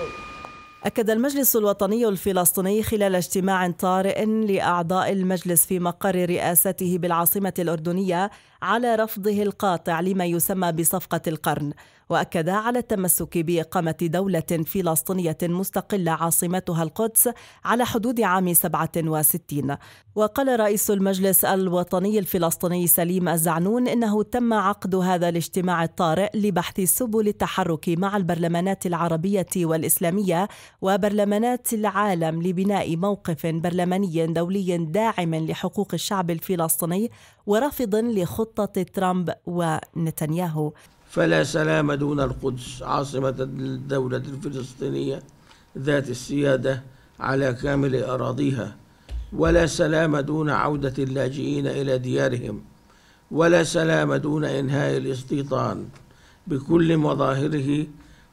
Absolutely. أكد المجلس الوطني الفلسطيني خلال اجتماع طارئ لأعضاء المجلس في مقر رئاسته بالعاصمة الأردنية على رفضه القاطع لما يسمى بصفقة القرن، وأكد على التمسك بإقامة دولة فلسطينية مستقلة عاصمتها القدس على حدود عام 67 وقال رئيس المجلس الوطني الفلسطيني سليم الزعنون إنه تم عقد هذا الاجتماع الطارئ لبحث سبل التحرك مع البرلمانات العربية والإسلامية وبرلمانات العالم لبناء موقف برلماني دولي داعم لحقوق الشعب الفلسطيني ورافض لخطة ترامب ونتنياهو فلا سلام دون القدس عاصمة الدولة الفلسطينية ذات السيادة على كامل أراضيها ولا سلام دون عودة اللاجئين إلى ديارهم ولا سلام دون إنهاء الاستيطان بكل مظاهره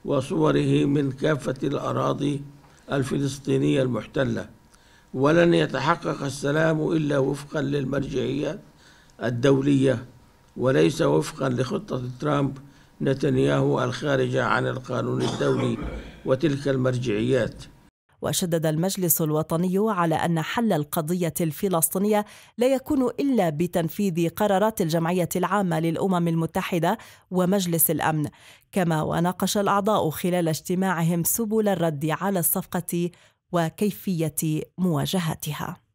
وصوره من كافة الأراضي الفلسطينية المحتلة ولن يتحقق السلام إلا وفقا للمرجعية الدولية وليس وفقا لخطة ترامب نتنياهو الخارجة عن القانون الدولي وتلك المرجعيات وشدد المجلس الوطني على أن حل القضية الفلسطينية لا يكون إلا بتنفيذ قرارات الجمعية العامة للأمم المتحدة ومجلس الأمن كما وناقش الأعضاء خلال اجتماعهم سبل الرد على الصفقة وكيفية مواجهتها